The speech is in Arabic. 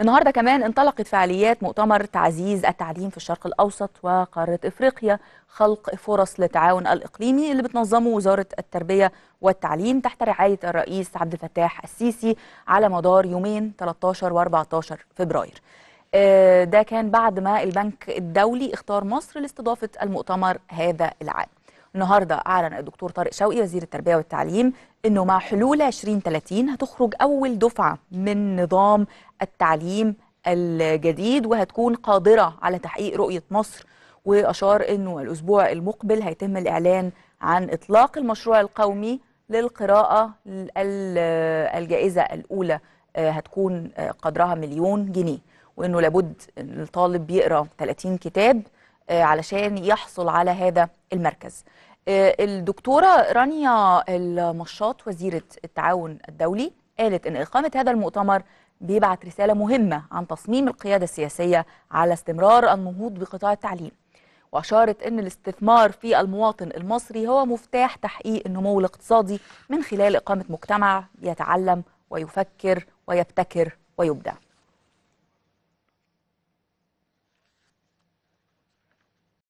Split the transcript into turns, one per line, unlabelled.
النهارده كمان انطلقت فعاليات مؤتمر تعزيز التعليم في الشرق الاوسط وقاره افريقيا خلق فرص للتعاون الاقليمي اللي بتنظمه وزاره التربيه والتعليم تحت رعايه الرئيس عبد الفتاح السيسي على مدار يومين 13 و14 فبراير. آه، ده كان بعد ما البنك الدولي اختار مصر لاستضافه المؤتمر هذا العام. النهارده اعلن الدكتور طارق شوقي وزير التربيه والتعليم انه مع حلول 2030 هتخرج اول دفعه من نظام التعليم الجديد وهتكون قادره على تحقيق رؤيه مصر واشار انه الاسبوع المقبل هيتم الاعلان عن اطلاق المشروع القومي للقراءه الجائزه الاولى آه، هتكون آه، قدرها مليون جنيه وانه لابد الطالب بيقرا 30 كتاب آه، علشان يحصل على هذا المركز آه، الدكتورة رانيا المشاط وزيرة التعاون الدولي قالت أن إقامة هذا المؤتمر بيبعت رسالة مهمة عن تصميم القيادة السياسية على استمرار النهوض بقطاع التعليم وأشارت أن الاستثمار في المواطن المصري هو مفتاح تحقيق النمو الاقتصادي من خلال إقامة مجتمع يتعلم ويفكر ويبتكر
ويبدع